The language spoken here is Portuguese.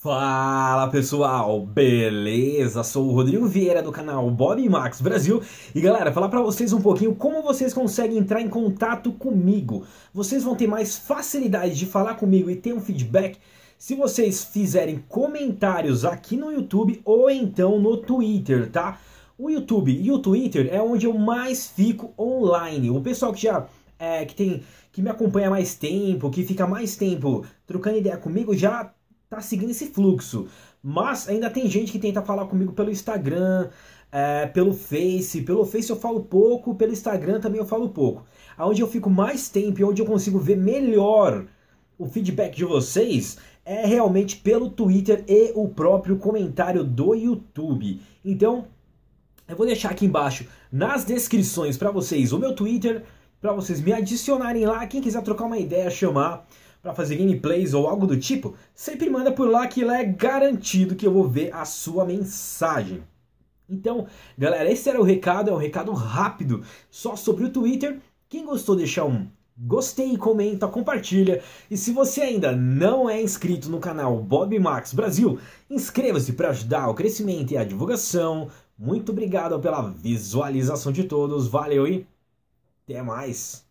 Fala pessoal, beleza? Sou o Rodrigo Vieira do canal Bob Max Brasil e galera, falar para vocês um pouquinho como vocês conseguem entrar em contato comigo. Vocês vão ter mais facilidade de falar comigo e ter um feedback se vocês fizerem comentários aqui no YouTube ou então no Twitter, tá? O YouTube e o Twitter é onde eu mais fico online. O pessoal que já é, que tem que me acompanha mais tempo, que fica mais tempo trocando ideia comigo, já tá seguindo esse fluxo. Mas ainda tem gente que tenta falar comigo pelo Instagram, é, pelo Face. Pelo Face eu falo pouco, pelo Instagram também eu falo pouco. Aonde eu fico mais tempo e onde eu consigo ver melhor o feedback de vocês é realmente pelo Twitter e o próprio comentário do YouTube. Então, eu vou deixar aqui embaixo nas descrições para vocês o meu Twitter, para vocês me adicionarem lá, quem quiser trocar uma ideia, chamar para fazer gameplays ou algo do tipo, sempre manda por lá que lá é garantido que eu vou ver a sua mensagem. Então, galera, esse era o recado, é um recado rápido só sobre o Twitter. Quem gostou, deixa um gostei, comenta, compartilha. E se você ainda não é inscrito no canal Bob Max Brasil, inscreva-se para ajudar o crescimento e a divulgação. Muito obrigado pela visualização de todos, valeu e até mais!